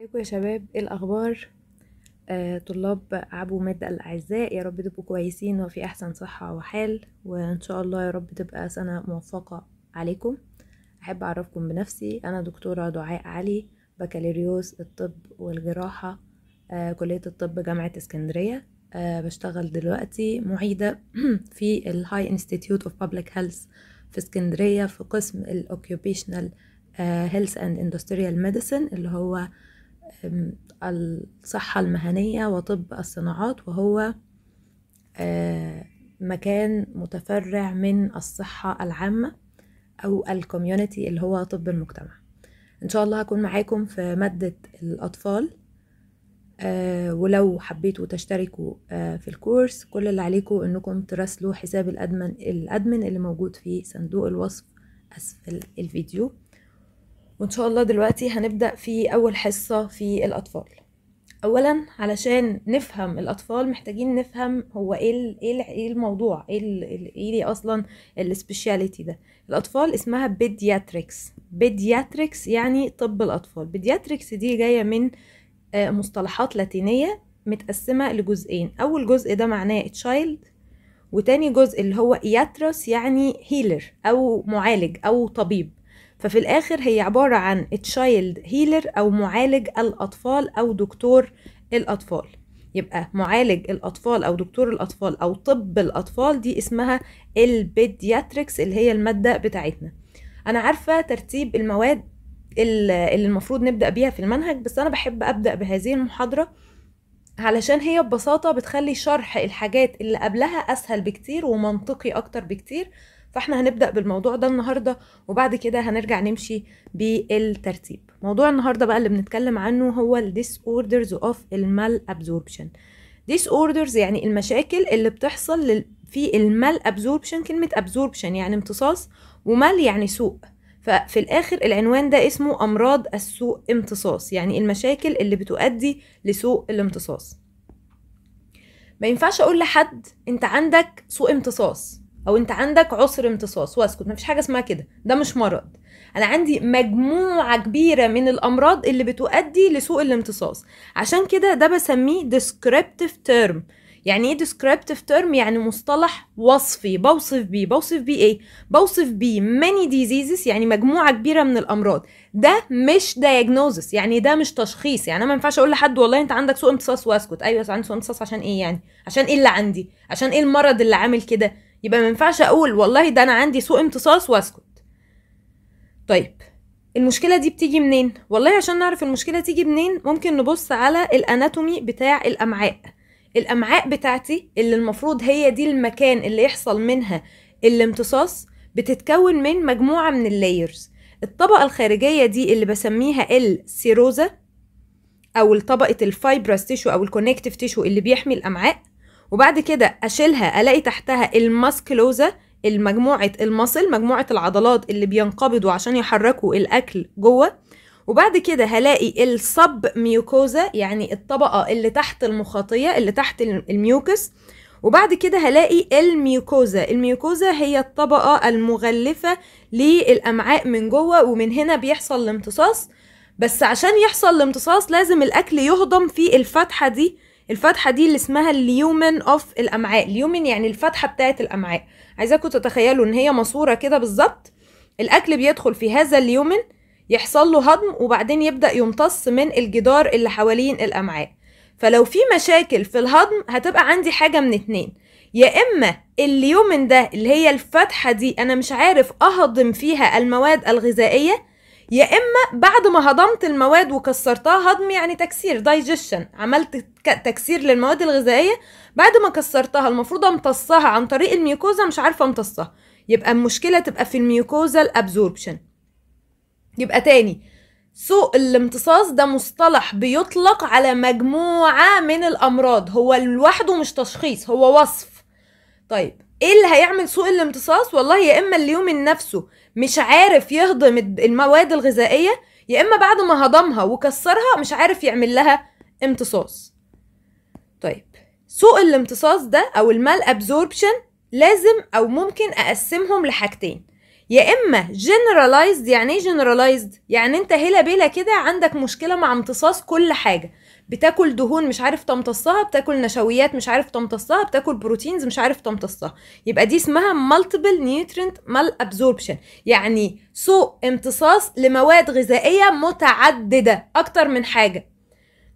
ازيكم يا شباب ايه الاخبار آه طلاب عبو مادة الاعزاء يا رب تبقوا كويسين وفي احسن صحة وحال وان شاء الله يا رب تبقى سنة موفقة عليكم احب اعرفكم بنفسي انا دكتورة دعاء علي بكالوريوس الطب والجراحة آه كلية الطب جامعة اسكندرية آه بشتغل دلوقتي معيدة في الهاي انستيتيوت اوف بابليك هيلث في اسكندرية في قسم الاوكيوبيشنال هيلث اند اندستريال ميديسن اللي هو آه الصحة المهنية وطب الصناعات وهو آه، مكان متفرع من الصحة العامة أو الكوميونتي اللي هو طب المجتمع إن شاء الله هكون معاكم في مادة الأطفال آه، ولو حبيتوا تشتركوا آه، في الكورس كل اللي عليكم انكم تراسلوا حساب الادمن الادمن اللي موجود في صندوق الوصف اسفل الفيديو وإن شاء الله دلوقتي هنبدأ في أول حصة في الأطفال أولا علشان نفهم الأطفال محتاجين نفهم هو إيه إيه, إيه الموضوع إيه إيه, إيه أصلا السبيشاليتي ده الأطفال اسمها بيدياتريكس بيدياتريكس يعني طب الأطفال بيدياتريكس دي جاية من آه، مصطلحات لاتينية متقسمة لجزئين أول جزء ده معناه تشايلد وتاني جزء اللي هو ياتروس يعني هيلر أو معالج أو طبيب ففي الآخر هي عبارة عن تشايلد هيلر أو معالج الأطفال أو دكتور الأطفال يبقى معالج الأطفال أو دكتور الأطفال أو طب الأطفال دي اسمها البيدياتريكس اللي هي المادة بتاعتنا أنا عارفة ترتيب المواد اللي المفروض نبدأ بيها في المنهج بس أنا بحب أبدأ بهذه المحاضرة علشان هي ببساطة بتخلي شرح الحاجات اللي قبلها أسهل بكتير ومنطقي أكتر بكتير فاحنا هنبدأ بالموضوع ده النهاردة وبعد كده هنرجع نمشي بالترتيب موضوع النهاردة بقى اللي بنتكلم عنه هو الديس disorders of المال absorption disorders يعني المشاكل اللي بتحصل في المال absorption كلمة absorption يعني امتصاص ومال يعني سوء ففي الآخر العنوان ده اسمه أمراض السوء امتصاص يعني المشاكل اللي بتؤدي لسوء الامتصاص ما ينفعش أقول لحد أنت عندك سوء امتصاص او انت عندك عسر امتصاص واسكت مفيش حاجه اسمها كده ده مش مرض انا عندي مجموعه كبيره من الامراض اللي بتؤدي لسوء الامتصاص عشان كده ده بسميه ديسكريبتيف تيرم يعني ايه ديسكريبتيف تيرم يعني مصطلح وصفي بوصف بيه بوصف بيه ايه بوصف بيه ماني ديزيزز يعني مجموعه كبيره من الامراض ده مش دايجنوزس يعني ده مش تشخيص يعني انا ما ينفعش اقول لحد والله انت عندك سوء امتصاص واسكت ايوه عندي سوء امتصاص عشان ايه يعني عشان ايه اللي عندي عشان ايه المرض اللي عامل كده يبقى ما ينفعش اقول والله ده انا عندي سوء امتصاص واسكت طيب المشكلة دي بتيجي منين؟ والله عشان نعرف المشكلة تيجي منين ممكن نبص على الاناتومي بتاع الامعاء الامعاء بتاعتي اللي المفروض هي دي المكان اللي يحصل منها الامتصاص بتتكون من مجموعة من اللايرز الطبقة الخارجية دي اللي بسميها السيروزا أو طبقة الفايبرس تيشو أو الكونكتيف تيشو اللي بيحمي الأمعاء وبعد كده اشيلها الاقي تحتها الماسكلوزا المجموعه المصل مجموعه العضلات اللي بينقبضوا عشان يحركوا الاكل جوه وبعد كده هلاقي الصب ميوكوزا يعني الطبقة اللي تحت المخاطية اللي تحت الميوكس وبعد كده هلاقي الميوكوزا الميوكوزا هي الطبقة المغلفة للأمعاء من جوه ومن هنا بيحصل الامتصاص بس عشان يحصل الامتصاص لازم الأكل يهضم في الفتحة دي الفتحه دي اللي اسمها اليومن اوف الامعاء اليومن يعني الفتحه بتاعه الامعاء عايزاكم تتخيلوا ان هي ماسوره كده بالظبط الاكل بيدخل في هذا اليومن يحصل له هضم وبعدين يبدا يمتص من الجدار اللي حوالين الامعاء فلو في مشاكل في الهضم هتبقى عندي حاجه من اتنين يا اما اليومن ده اللي هي الفتحه دي انا مش عارف اهضم فيها المواد الغذائيه يا اما بعد ما هضمت المواد وكسرتها هضم يعني تكسير دايجيشن عملت تكسير للمواد الغذائيه بعد ما كسرتها المفروض امتصها عن طريق الميوكوزا مش عارفه امتصها يبقى المشكله تبقى في الميوكوزا الابزوربشن يبقى تاني سوء الامتصاص ده مصطلح بيطلق على مجموعه من الامراض هو لوحده مش تشخيص هو وصف طيب ايه اللي هيعمل سوء الامتصاص والله يا اما اليومن نفسه مش عارف يهضم المواد الغذائيه يا اما بعد ما هضمها وكسرها مش عارف يعمل لها امتصاص طيب سوء الامتصاص ده او المال ابزوربشن لازم او ممكن اقسمهم لحاجتين يا اما generalized يعني ايه generalized يعني انت هلا بيلا كده عندك مشكله مع امتصاص كل حاجه بتاكل دهون مش عارف تمتصها بتاكل نشويات مش عارف تمتصها بتاكل بروتينز مش عارف تمتصها يبقى دي اسمها مالتيبل نيوترينت مال ابزوربشن يعني سوء امتصاص لمواد غذائيه متعدده اكتر من حاجه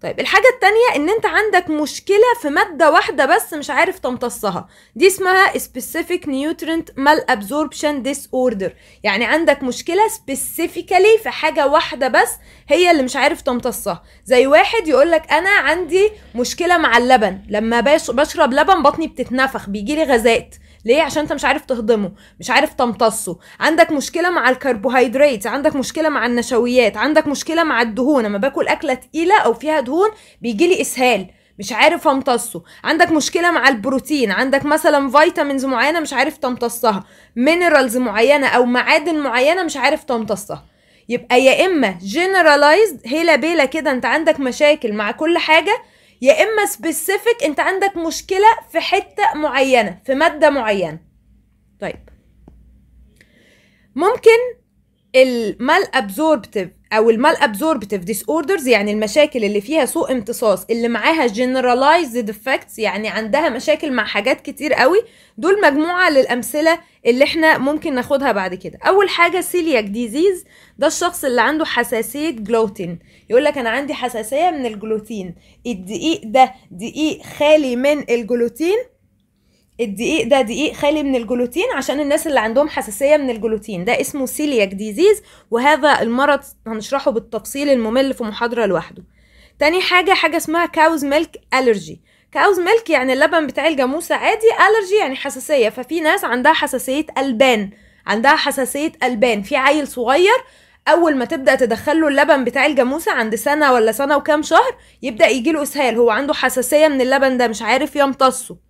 طيب الحاجة التانية ان انت عندك مشكلة في مادة واحدة بس مش عارف تمتصها دي اسمها specific nutrient malabsorption disorder يعني عندك مشكلة specifically في حاجة واحدة بس هي اللي مش عارف تمتصها زي واحد يقولك انا عندي مشكلة مع اللبن لما بشرب لبن بطني بتتنفخ بيجيلي غازات ليه عشان انت مش عارف تهضمه مش عارف تمتصه عندك مشكله مع الكربوهيدرات عندك مشكله مع النشويات عندك مشكله مع الدهون لما باكل اكله تقيله او فيها دهون بيجيلي اسهال مش عارف امتصه عندك مشكله مع البروتين عندك مثلا فيتامينز معينه مش عارف تمتصها مينرالز معينه او معادن معينه مش عارف تمتصها يبقى يا اما جنرالايزد هيلا بيلا كده انت عندك مشاكل مع كل حاجه يا اما سبيسيفيك انت عندك مشكله في حته معينه في ماده معينه طيب ممكن المال ابزوربتيف او المال ابزوربتيف ديس اوردرز يعني المشاكل اللي فيها سوء امتصاص اللي معاها جنرالايزد افكتس يعني عندها مشاكل مع حاجات كتير قوي دول مجموعه للامثله اللي احنا ممكن ناخدها بعد كده اول حاجه سيلياك ديزيز ده الشخص اللي عنده حساسيه جلوتين يقول لك انا عندي حساسيه من الجلوتين الدقيق ده دقيق خالي من الجلوتين الدقيق ده دقيق خالي من الجلوتين عشان الناس اللي عندهم حساسيه من الجلوتين ده اسمه سيلياك ديزيز وهذا المرض هنشرحه بالتفصيل الممل في محاضره لوحده تاني حاجه حاجه اسمها كاوز ميلك الرجي كاوز ميلك يعني اللبن بتاع الجاموسه عادي الرجي يعني حساسيه ففي ناس عندها حساسيه البان عندها حساسيه البان في عيل صغير اول ما تبدا تدخله اللبن بتاع الجاموسه عند سنه ولا سنه وكام شهر يبدا يجيله اسهال هو عنده حساسيه من اللبن ده مش عارف يمتصه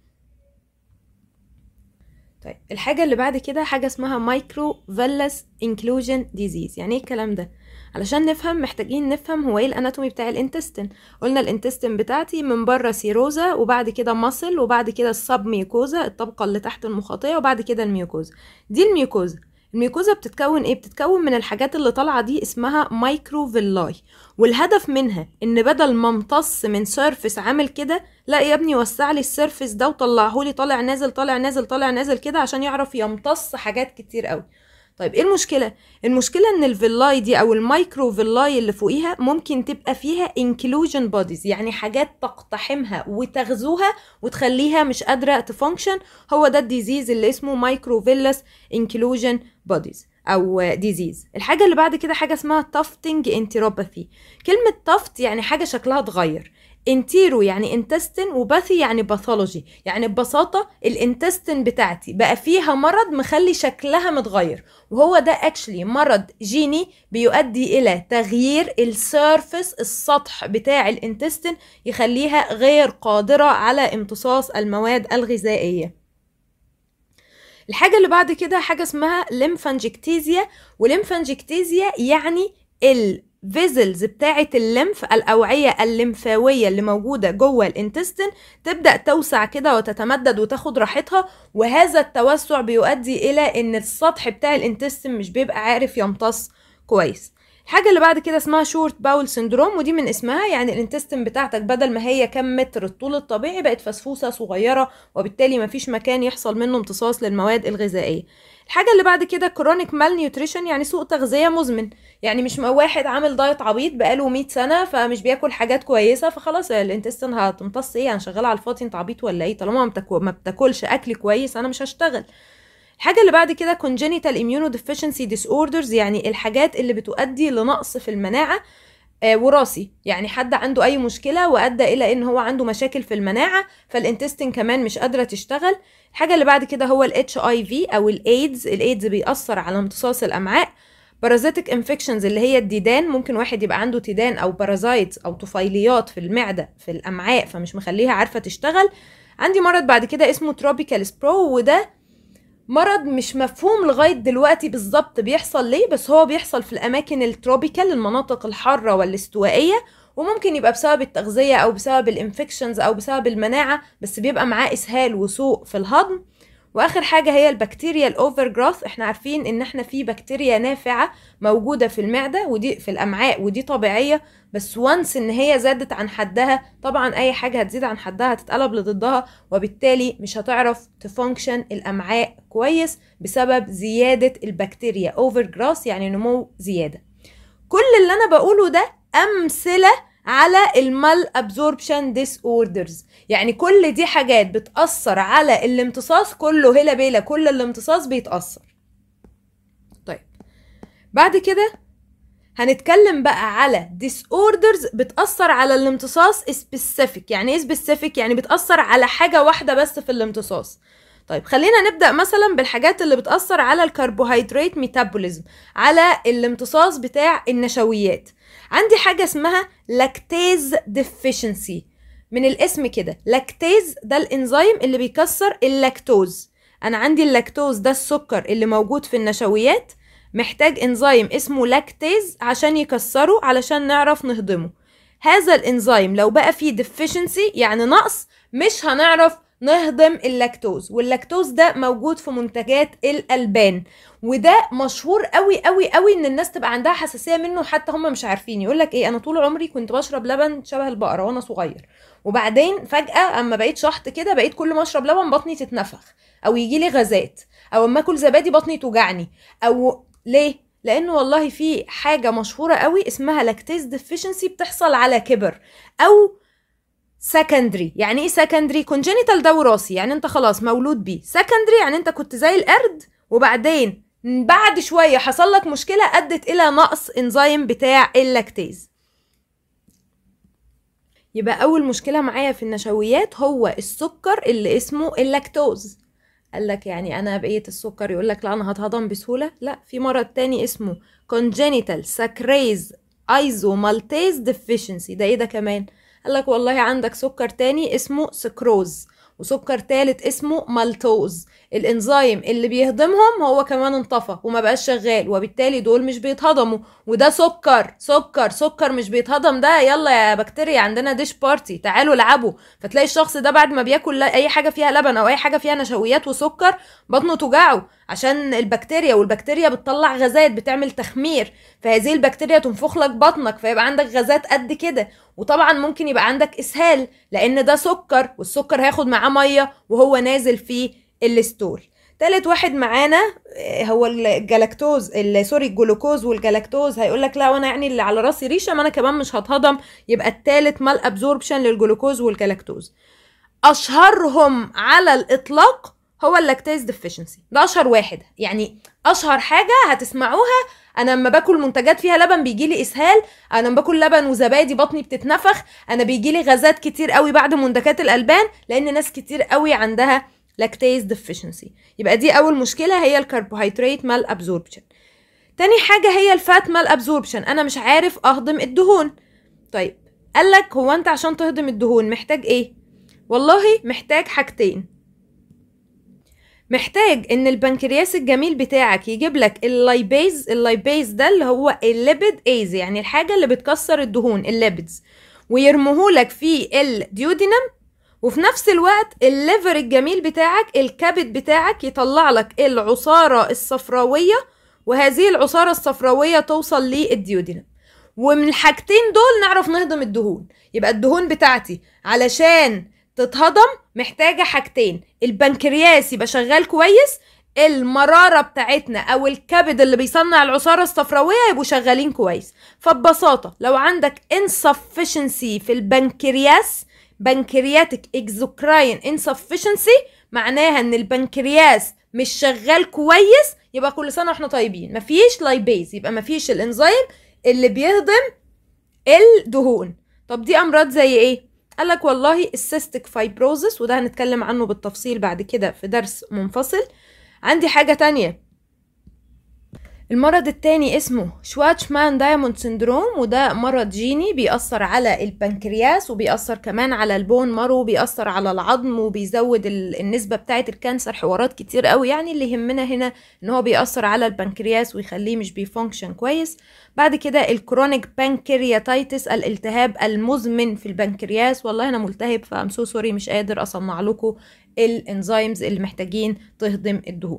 طيب الحاجة اللي بعد كده حاجة اسمها مايكرو فيلس انكلوجن ديزيز يعني ايه الكلام ده علشان نفهم محتاجين نفهم هو ايه الاناتومي بتاع الانتستين قلنا الانتستين بتاعتي من بره سيروزا وبعد كده مصل وبعد كده الصب ميوكوزا الطبقة اللي تحت المخاطية وبعد كده الميوكوزا دي الميوكوزا الميكوزا بتتكون ايه بتتكون من الحاجات اللي طالعه دي اسمها مايكروفيلاي والهدف منها ان بدل ما امتص من سيرفس عامل كده لا يا ابني وسع لي السيرفس ده وطلعه لي طالع نازل طالع نازل طالع نازل كده عشان يعرف يمتص حاجات كتير قوي طيب ايه المشكله المشكله ان الفيلاي دي او المايكرو فيلاي اللي فوقيها ممكن تبقى فيها انكلوجن بوديز يعني حاجات تقتحمها وتغزوها وتخليها مش قادره تفانكشن هو ده الديزيز اللي اسمه مايكرو فيلاس انكلوجن بوديز او ديزيز الحاجه اللي بعد كده حاجه اسمها تافتنج انتيروباثي كلمه تافت يعني حاجه شكلها اتغير انتيرو يعني انتستن وباثي يعني باثولوجي يعني ببساطة الانتستن بتاعتي بقى فيها مرض مخلي شكلها متغير وهو ده اكشلي مرض جيني بيؤدي الى تغيير السيرفس السطح بتاع الانتستن يخليها غير قادرة على امتصاص المواد الغذائية الحاجة اللي بعد كده حاجة اسمها ليمفانجكتيزيا وليمفانجكتيزيا يعني ال فيزلز بتاعة الليمف الأوعية الليمفاوية اللي موجودة جوه الانتستين تبدأ توسع كده وتتمدد وتاخد راحتها وهذا التوسع بيؤدي إلى إن السطح بتاع الانتستين مش بيبقى عارف يمتص كويس الحاجة اللي بعد كده اسمها شورت باول سندروم ودي من اسمها يعني الانتستين بتاعتك بدل ما هي كم متر الطول الطبيعي بقت فسفوسة صغيرة وبالتالي مفيش مكان يحصل منه امتصاص للمواد الغذائية الحاجه اللي بعد كده كرونيك مال نيوتريشن يعني سوء تغذيه مزمن يعني مش واحد عامل دايت عبيط بقاله 100 سنه فمش بياكل حاجات كويسه فخلاص الانتستين هتمتص ايه انا شغاله على الفاضي انت عبيط ولا ايه طالما ما بتاكلش اكل كويس انا مش هشتغل الحاجة اللي بعد كده congenital immunodeficiency disorders يعني الحاجات اللي بتؤدي لنقص في المناعة آه، وراثي يعني حد عنده اي مشكله وادى الى ان هو عنده مشاكل في المناعه فالانتستين كمان مش قادره تشتغل الحاجه اللي بعد كده هو الاتش اي في او الايدز الايدز بيأثر على امتصاص الامعاء بارازيتك انفكشنز اللي هي الديدان ممكن واحد يبقى عنده تيدان او بارازايتس او طفيليات في المعده في الامعاء فمش مخليها عارفه تشتغل عندي مرض بعد كده اسمه تروبيكال سبرو وده مرض مش مفهوم لغايه دلوقتي بالظبط بيحصل ليه بس هو بيحصل في الاماكن التروبيكال المناطق الحاره والاستوائيه وممكن يبقى بسبب التغذيه او بسبب الانفكشنز او بسبب المناعه بس بيبقى معاه اسهال وسوء في الهضم واخر حاجه هي البكتيريا الاوفر جراث احنا عارفين ان احنا في بكتيريا نافعه موجوده في المعده ودي في الامعاء ودي طبيعيه بس وانس ان هي زادت عن حدها طبعا اي حاجه هتزيد عن حدها هتتقلب لضدها وبالتالي مش هتعرف تفانكشن الامعاء كويس بسبب زياده البكتيريا اوفر جراث يعني نمو زياده كل اللي انا بقوله ده امثله على المال ابزوربشن ديس اوردرز يعني كل دي حاجات بتاثر على الامتصاص كله هلا بيلا كل الامتصاص بيتاثر طيب بعد كده هنتكلم بقى على ديس اوردرز بتاثر على الامتصاص سبيسيفيك يعني ايه سبيسيفيك يعني بتاثر على حاجه واحده بس في الامتصاص طيب خلينا نبدا مثلا بالحاجات اللي بتاثر على الكربوهيدرات ميتابوليزم على الامتصاص بتاع النشويات عندي حاجه اسمها لاكتيز ديفيشنسي من الاسم كده لاكتيز ده الانزيم اللي بيكسر اللاكتوز انا عندي اللاكتوز ده السكر اللي موجود في النشويات محتاج انزيم اسمه لاكتيز عشان يكسره علشان نعرف نهضمه هذا الانزيم لو بقى فيه ديفيشنسي يعني نقص مش هنعرف نهضم اللاكتوز واللاكتوز ده موجود في منتجات الالبان وده مشهور قوي قوي قوي ان الناس تبقى عندها حساسيه منه حتى هم مش عارفين يقول لك ايه انا طول عمري كنت بشرب لبن شبه البقره وانا صغير وبعدين فجاه اما بقيت شحط كده بقيت كل ما اشرب لبن بطني تتنفخ او يجي لي غازات او اما اكل زبادي بطني توجعني او ليه لانه والله في حاجه مشهوره قوي اسمها لاكتيز ديفيشنسي بتحصل على كبر او سكندري يعني ايه سكندري كونجينيتال ده وراثي يعني انت خلاص مولود بيه سكندري يعني انت كنت زي القرد وبعدين بعد شويه حصل لك مشكله ادت الى نقص انزيم بتاع اللاكتيز يبقى اول مشكله معايا في النشويات هو السكر اللي اسمه اللاكتوز قال لك يعني انا بقيه السكر يقول لك لا انا هتهضم بسهوله لا في مرض تاني اسمه congenital sacrase isomaltase deficiency ده ايه ده كمان قالك والله عندك سكر تاني اسمه سكروز وسكر تالت اسمه مالتوز الانزيم اللي بيهضمهم هو كمان انطفى وما بقاش شغال وبالتالي دول مش بيتهضموا وده سكر سكر سكر مش بيتهضم ده يلا يا بكتيريا عندنا ديش بارتي تعالوا العبوا فتلاقي الشخص ده بعد ما بياكل اي حاجه فيها لبن او اي حاجه فيها نشويات وسكر بطنه توجعه عشان البكتيريا والبكتيريا بتطلع غازات بتعمل تخمير فهذه البكتيريا تنفخ لك بطنك فيبقى عندك غازات قد كده وطبعا ممكن يبقى عندك اسهال لان ده سكر والسكر هياخد معاه ميه وهو نازل في الستول تالت واحد معانا آه، هو الجلاكتوز سوري الجلوكوز والجلاكتوز هيقول لك لا وانا يعني اللي على راسي ريشه ما انا كمان مش هتهضم يبقى التالت مال ابزوربشن للجلوكوز والجلاكتوز اشهرهم على الاطلاق هو اللاكتيز ديفيشنسي ده اشهر واحد يعني اشهر حاجه هتسمعوها انا لما باكل منتجات فيها لبن بيجي لي اسهال انا لما باكل لبن وزبادي بطني بتتنفخ انا بيجي لي غازات كتير قوي بعد منتجات الالبان لان ناس كتير قوي عندها لاكتيز ديفيشنسي يبقى دي اول مشكله هي الكربوهيدرات مال ابزوربشن تاني حاجه هي الفات مال ابزوربشن انا مش عارف اهضم الدهون طيب قالك هو انت عشان تهضم الدهون محتاج ايه والله محتاج حاجتين محتاج ان البنكرياس الجميل بتاعك يجيب لك اللايبيز اللايبيز ده اللي هو الليبيد ايز يعني الحاجه اللي بتكسر الدهون الليبيدز ويرموهولك في الديودينم وفي نفس الوقت الليفر الجميل بتاعك الكبد بتاعك يطلع لك العصارة الصفراوية وهذه العصارة الصفراوية توصل للديودينم ومن الحاجتين دول نعرف نهضم الدهون يبقى الدهون بتاعتي علشان تتهضم محتاجة حاجتين البنكرياس يبقى شغال كويس المرارة بتاعتنا أو الكبد اللي بيصنع العصارة الصفراوية يبقوا شغالين كويس فببساطة لو عندك insufficiency في البنكرياس بنكرياتك اكزوكراين انسفشنسي معناها ان البنكرياس مش شغال كويس يبقى كل سنه واحنا طيبين مفيش لايبيز يبقى مفيش الانزيم اللي بيهضم الدهون طب دي امراض زي ايه قال لك والله السيستيك فايبروزس وده هنتكلم عنه بالتفصيل بعد كده في درس منفصل عندي حاجه تانية المرض التاني اسمه شواتشمان دايموند سندروم وده مرض جيني بيأثر على البنكرياس وبيأثر كمان على البون مارو وبيأثر على العظم وبيزود النسبة بتاعة الكانسر حوارات كتير قوي يعني اللي يهمنا هنا ان هو بيأثر على البنكرياس ويخليه مش بيفونكشن كويس بعد كده الكرونيك بانكرياتيتس الالتهاب المزمن في البنكرياس والله انا ملتهب فأمسو سو سوري مش قادر اصنع لكم الانزيمز اللي محتاجين تهضم الدهون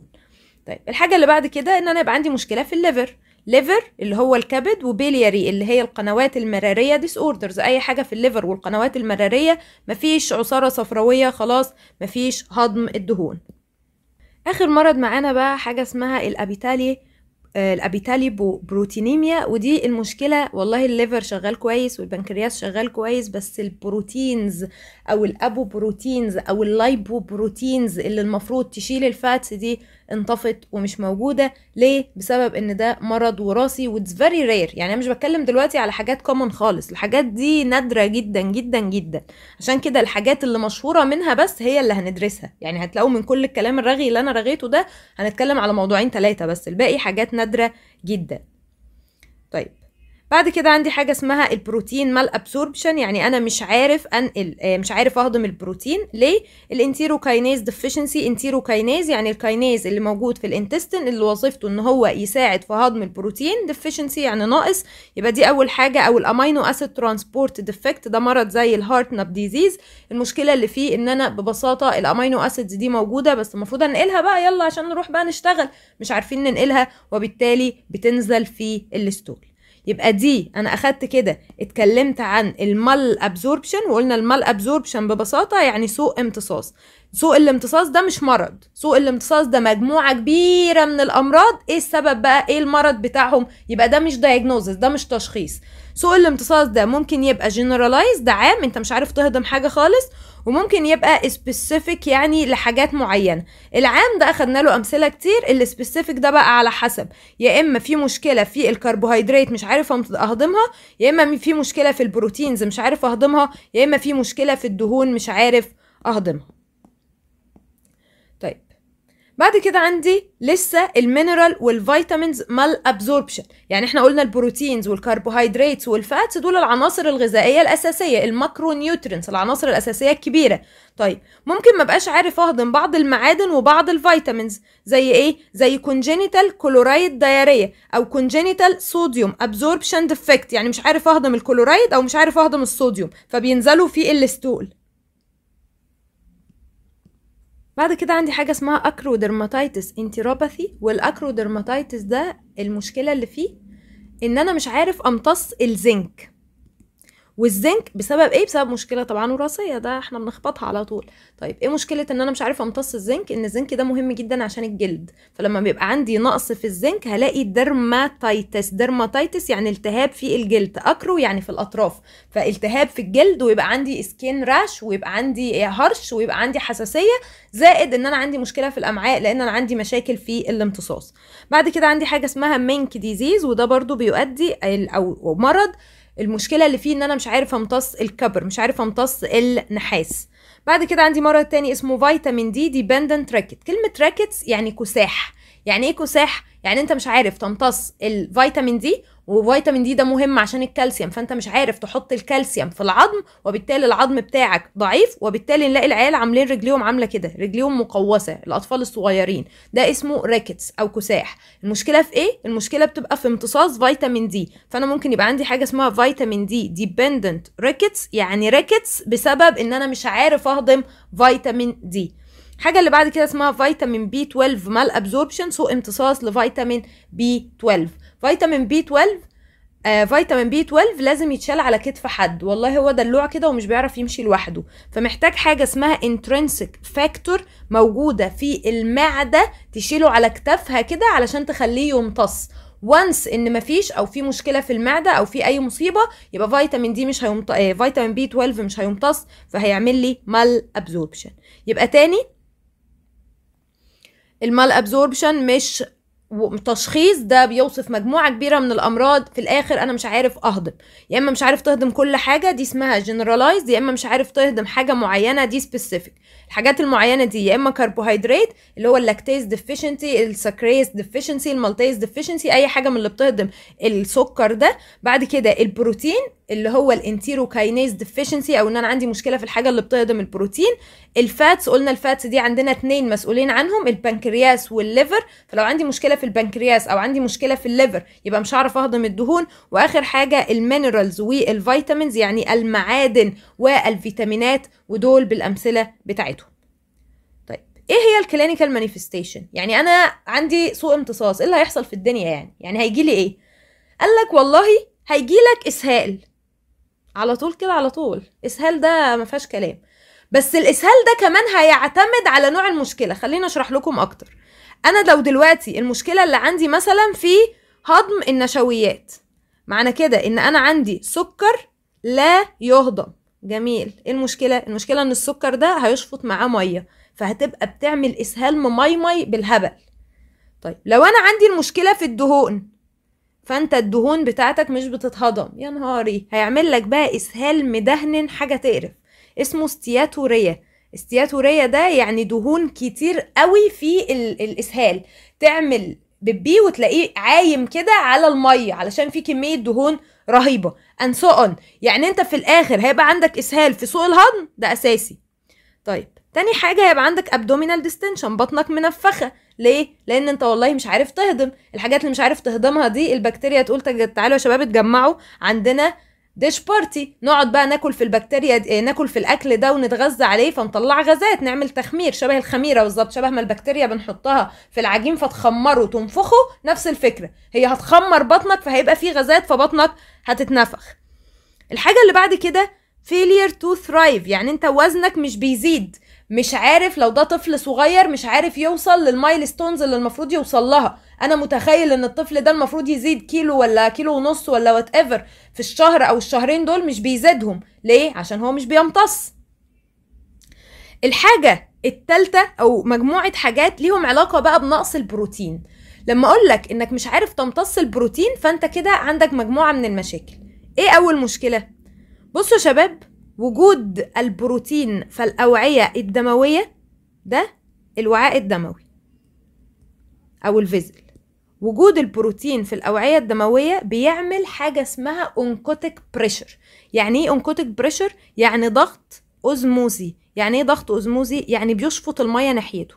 طيب الحاجه اللي بعد كده ان انا يبقى عندي مشكله في الليفر ليفر اللي هو الكبد وبيلياري اللي هي القنوات المراريه ديس اوردرز اي حاجه في الليفر والقنوات المراريه مفيش عصاره صفراويه خلاص مفيش هضم الدهون اخر مرض معانا بقى حاجه اسمها الابيتالي آه، الابيتالي بروتينيميا ودي المشكله والله الليفر شغال كويس والبنكرياس شغال كويس بس البروتينز او الابو بروتينز او اللايبو بروتينز اللي المفروض تشيل الفاتس دي انطفت ومش موجوده ليه بسبب ان ده مرض وراثي واتس فيري رير يعني انا مش بتكلم دلوقتي على حاجات كومن خالص الحاجات دي نادره جدا جدا جدا عشان كده الحاجات اللي مشهوره منها بس هي اللي هندرسها يعني هتلاقوا من كل الكلام الرغي اللي انا رغيته ده هنتكلم على موضوعين ثلاثه بس الباقي حاجات نادره جدا طيب بعد كده عندي حاجه اسمها البروتين مال ابسوربشن يعني انا مش عارف انقل آه، مش عارف اهضم البروتين ليه ديفشنسي ديفيشنسي انتيروكاينيز يعني الكاينيز اللي موجود في الانتستين اللي وظيفته ان هو يساعد في هضم البروتين ديفيشنسي يعني ناقص يبقى دي اول حاجه او الامينو اسيد ترانسبورت ديفكت ده مرض زي الهارت ناب ديزيز المشكله اللي فيه ان انا ببساطه الامينو اسيدز دي موجوده بس المفروض انقلها بقى يلا عشان نروح بقى نشتغل مش عارفين ننقلها وبالتالي بتنزل في الاستول يبقى دي انا اخدت كده اتكلمت عن المال ابزوربشن وقلنا المال ابزوربشن ببساطه يعني سوء امتصاص سوء الامتصاص ده مش مرض سوء الامتصاص ده مجموعه كبيره من الامراض ايه السبب بقى ايه المرض بتاعهم يبقى ده مش دايجنوزس ده مش تشخيص سوء الامتصاص ده ممكن يبقى جنرالايز ده عام انت مش عارف تهضم حاجه خالص وممكن يبقى سبيسيفيك يعني لحاجات معينه العام ده اخدنا له امثله كتير السبيسيفيك ده بقى على حسب يا اما في مشكله في الكربوهيدرات مش عارف اهضمها يا اما في مشكله في البروتينز مش عارف اهضمها يا اما في مشكله في الدهون مش عارف اهضمها بعد كده عندي لسه المينرال والفيتامينز مال ابزوربشن يعني احنا قلنا البروتينز والكربوهيدرات والفاتس دول العناصر الغذائيه الاساسيه الماكرو نيوترينز العناصر الاساسيه الكبيره طيب ممكن ما بقاش عارف اهضم بعض المعادن وبعض الفيتامينز زي ايه زي كونجينيتال كلورايد دياريه او كونجينيتال صوديوم ابزوربشن ديفكت يعني مش عارف اهضم الكلورايد او مش عارف اهضم الصوديوم فبينزلوا في الاستول بعد كده عندي حاجة اسمها أكرودرماتايتس انتيروباثي والأكرودرماتايتس ده المشكلة اللي فيه إن أنا مش عارف أمتص الزنك والزنك بسبب ايه بسبب مشكله طبعا وراثيه ده احنا بنخبطها على طول طيب ايه مشكله ان انا مش عارفه امتص الزنك ان الزنك ده مهم جدا عشان الجلد فلما بيبقى عندي نقص في الزنك هلاقي درماتايتس درماتايتس يعني التهاب في الجلد اكرو يعني في الاطراف فالتهاب في الجلد ويبقى عندي سكين راش ويبقى عندي هرش ويبقى عندي حساسيه زائد ان انا عندي مشكله في الامعاء لان انا عندي مشاكل في الامتصاص بعد كده عندي حاجه اسمها مينك ديزيز وده برده بيؤدي او مرض المشكله اللي فيه ان انا مش عارف امتص الكبر مش عارف امتص النحاس بعد كده عندي مرض تاني اسمه فيتامين دي ديبندنت راكت كلمه راكتس يعني كساح يعني ايه كساح يعني انت مش عارف تمتص الفيتامين دي وفيتامين دي ده مهم عشان الكالسيوم فانت مش عارف تحط الكالسيوم في العظم وبالتالي العظم بتاعك ضعيف وبالتالي نلاقي العيال عاملين رجليهم عامله كده رجليهم مقوسه الاطفال الصغيرين ده اسمه راكتس او كساح المشكله في ايه المشكله بتبقى في امتصاص فيتامين دي فانا ممكن يبقى عندي حاجه اسمها فيتامين دي ديبندنت راكتس يعني راكتس بسبب ان انا مش عارف اهضم فيتامين دي الحاجه اللي بعد كده اسمها فيتامين بي 12 مال ابزوربشن سوء امتصاص لفيتامين بي 12 فيتامين بي 12 آه فيتامين بي 12 لازم يتشال على كتف حد والله هو دلوع كده ومش بيعرف يمشي لوحده فمحتاج حاجه اسمها انترنسك فاكتور موجوده في المعده تشيله على كتافها كده علشان تخليه يمتص وانس ان مفيش او في مشكله في المعده او في اي مصيبه يبقى فيتامين دي مش هيمط... آه فيتامين بي 12 مش هيمتص فهيعمل لي مال ابزوربشن يبقى تاني المال ابزوربشن مش وتشخيص ده بيوصف مجموعه كبيره من الامراض في الاخر انا مش عارف اهضم يا اما مش عارف تهضم كل حاجه دي اسمها جنراليز يا اما مش عارف تهضم حاجه معينه دي سبيسيفيك الحاجات المعينه دي يا اما كربوهيدرات اللي هو اللاكتيز ديفيشنسي السكريز ديفيشنسي المالتيز ديفيشنسي اي حاجه من اللي بتهضم السكر ده بعد كده البروتين اللي هو الانتيروكاينيز ديفيشنسي او ان انا عندي مشكله في الحاجه اللي بتهضم البروتين الفاتس قلنا الفاتس دي عندنا اتنين مسؤولين عنهم البنكرياس والليفر فلو عندي مشكله في البنكرياس او عندي مشكله في الليفر يبقى مش هعرف اهضم الدهون واخر حاجه المينرالز والفيتامينز يعني المعادن والفيتامينات ودول بالامثله بتاعتهم طيب، ايه هي الكلينيكال مانيفستيشن يعني انا عندي سوء امتصاص ايه اللي هيحصل في الدنيا يعني يعني هيجي لي ايه قال لك والله هيجي لك اسهال على طول كده على طول اسهال ده ما فيهاش كلام بس الاسهال ده كمان هيعتمد على نوع المشكله خليني اشرح لكم اكتر انا لو دلوقتي المشكله اللي عندي مثلا في هضم النشويات معنى كده ان انا عندي سكر لا يهضم جميل ايه المشكله المشكله ان السكر ده هيشفط معاه ميه فهتبقى بتعمل اسهال مي بالهبل طيب لو انا عندي المشكله في الدهون فانت الدهون بتاعتك مش بتتهضم يا نهاري هيعمل لك بقى اسهال مدهن حاجه تقرف اسمه استياتوريا استياتوريا ده يعني دهون كتير قوي في الاسهال تعمل بتبيه وتلاقيه عايم كده على الميه علشان في كميه دهون رهيبه ان سو يعني انت في الاخر هيبقى عندك اسهال في سوق الهضم ده اساسي طيب تاني حاجة هيبقى عندك ابدومينال ديستنشن بطنك منفخة ليه؟ لأن أنت والله مش عارف تهضم الحاجات اللي مش عارف تهضمها دي البكتيريا تقول تعالوا يا شباب اتجمعوا عندنا ديش بارتي نقعد بقى ناكل في البكتيريا دي. آه، ناكل في الاكل ده ونتغذى عليه فنطلع غازات نعمل تخمير شبه الخميره بالظبط شبه ما البكتيريا بنحطها في العجين فتخمره وتنفخه نفس الفكره هي هتخمر بطنك فهيبقى فيه غازات فبطنك هتتنفخ الحاجه اللي بعد كده فيلير تو ثرايف يعني انت وزنك مش بيزيد مش عارف لو ده طفل صغير مش عارف يوصل للمايلستونز اللي المفروض يوصل لها انا متخيل ان الطفل ده المفروض يزيد كيلو ولا كيلو ونص ولا وات ايفر في الشهر او الشهرين دول مش بيزيدهم ليه عشان هو مش بيمتص الحاجه التالتة او مجموعه حاجات ليهم علاقه بقى بنقص البروتين لما اقول لك انك مش عارف تمتص البروتين فانت كده عندك مجموعه من المشاكل ايه اول مشكله بصوا يا شباب وجود البروتين في الاوعيه الدمويه ده الوعاء الدموي او الفيزل وجود البروتين في الاوعيه الدمويه بيعمل حاجه اسمها اونكوتيك بريشر يعني ايه اونكوتيك بريشر يعني ضغط اوزموزي يعني ايه ضغط اوزموزي يعني بيشفط الميه ناحيته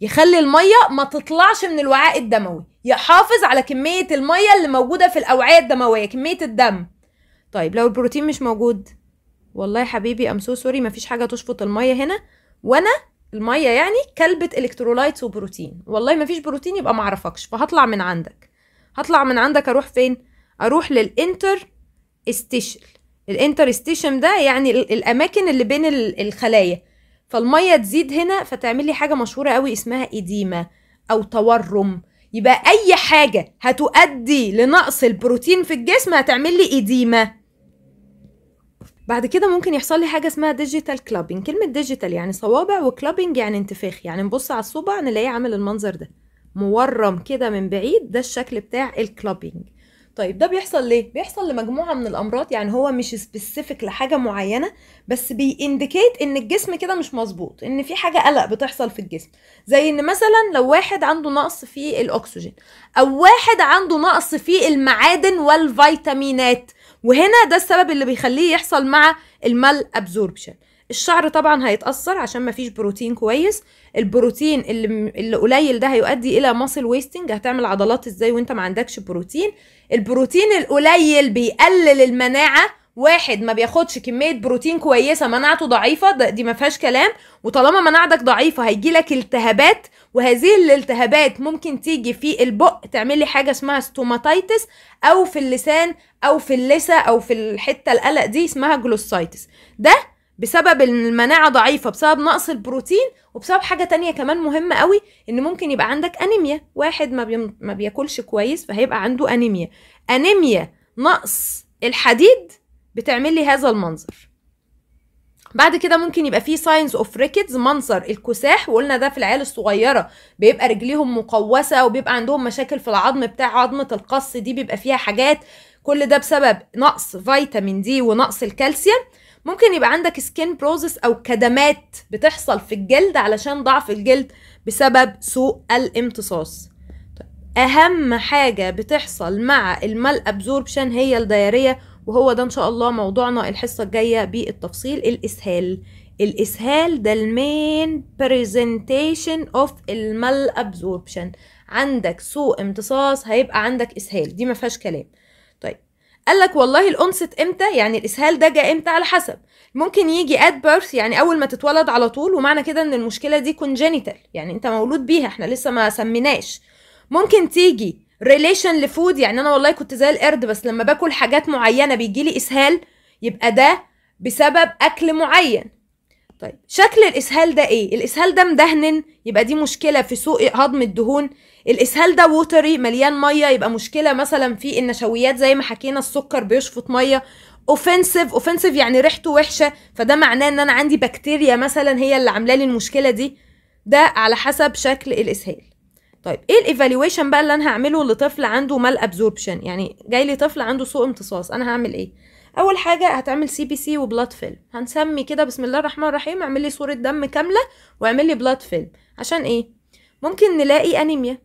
يخلي الميه ما تطلعش من الوعاء الدموي يحافظ على كميه الميه اللي موجوده في الاوعيه الدمويه كميه الدم طيب لو البروتين مش موجود والله يا حبيبي ام سو سوري مفيش حاجه تشفط الميه هنا وانا الميه يعني كلبة الكترولايتس وبروتين والله ما فيش بروتين يبقى ما اعرفكش فهطلع من عندك هطلع من عندك اروح فين اروح للانتر استيشل الانتر استيشن ده يعني الاماكن اللي بين الخلايا فالميه تزيد هنا فتعمل لي حاجه مشهوره قوي اسمها اديمه او تورم يبقى اي حاجه هتؤدي لنقص البروتين في الجسم هتعمل لي اديمه بعد كده ممكن يحصل لي حاجه اسمها ديجيتال كلابينج كلمه ديجيتال يعني صوابع وكلابينج يعني انتفاخ يعني نبص على الصبع نلاقيه عامل المنظر ده مورم كده من بعيد ده الشكل بتاع الكلابينج طيب ده بيحصل ليه بيحصل لمجموعه من الامراض يعني هو مش سبيسيفيك لحاجه معينه بس بيانديكيت ان الجسم كده مش مظبوط ان في حاجه قلق بتحصل في الجسم زي ان مثلا لو واحد عنده نقص في الاكسجين او واحد عنده نقص في المعادن والفيتامينات وهنا ده السبب اللي بيخليه يحصل مع المال ابزوربشن الشعر طبعا هيتاثر عشان مفيش بروتين كويس البروتين اللي اللي قليل ده هيؤدي الى ماسل ويستنج هتعمل عضلات ازاي وانت ما عندكش بروتين البروتين القليل بيقلل المناعه واحد ما بياخدش كميه بروتين كويسه مناعته ضعيفه دي ما فيهاش كلام وطالما مناعتك ضعيفه هيجي لك التهابات وهذه الالتهابات ممكن تيجي في البق تعمل لي حاجه اسمها ستوماتيتس او في اللسان او في اللثه او في الحته القلق دي اسمها جلوسايتس ده بسبب ان المناعه ضعيفه بسبب نقص البروتين وبسبب حاجه تانية كمان مهمه قوي ان ممكن يبقى عندك انيميا واحد ما, بيم... ما بياكلش كويس فهيبقى عنده انيميا انيميا نقص الحديد بتعمل لي هذا المنظر بعد كده ممكن يبقى فيه ساينز اوف ريكيدز منظر الكساح وقلنا ده في العيال الصغيره بيبقى رجليهم مقوسه وبيبقى عندهم مشاكل في العظم بتاع عظمه القص دي بيبقى فيها حاجات كل ده بسبب نقص فيتامين دي ونقص الكالسيوم ممكن يبقى عندك سكين بروزس او كدمات بتحصل في الجلد علشان ضعف الجلد بسبب سوء الامتصاص طيب، اهم حاجه بتحصل مع المال ابزوربشن هي الدياريه وهو ده ان شاء الله موضوعنا الحصه الجايه بالتفصيل الاسهال الاسهال ده المين بريزنتيشن اوف المال ابزوربشن عندك سوء امتصاص هيبقى عندك اسهال دي ما فيهاش كلام طيب قال لك والله الانست امتى يعني الاسهال ده جه امتى على حسب ممكن يجي ات بيرث يعني اول ما تتولد على طول ومعنى كده ان المشكله دي كونجينيتال يعني انت مولود بيها احنا لسه ما سميناش ممكن تيجي ريليشن لفود يعني انا والله كنت زي القرد بس لما باكل حاجات معينه بيجي لي اسهال يبقى ده بسبب اكل معين طيب شكل الاسهال ده ايه الاسهال ده مدهن يبقى دي مشكله في سوء هضم الدهون الاسهال ده ووتري مليان ميه يبقى مشكله مثلا في النشويات زي ما حكينا السكر بيشفط ميه اوفنسيف اوفنسيف يعني ريحته وحشه فده معناه ان انا عندي بكتيريا مثلا هي اللي عامله لي المشكله دي ده على حسب شكل الاسهال طيب ايه الايفالويشن بقى اللي انا هعمله لطفل عنده مال ابزوربشن يعني جاي لي طفل عنده سوء امتصاص انا هعمل ايه اول حاجه هتعمل سي بي سي وبلاد فيلم هنسمي كده بسم الله الرحمن الرحيم اعمل لي صوره دم كامله واعمل لي بلاد فيلم عشان ايه ممكن نلاقي انيميا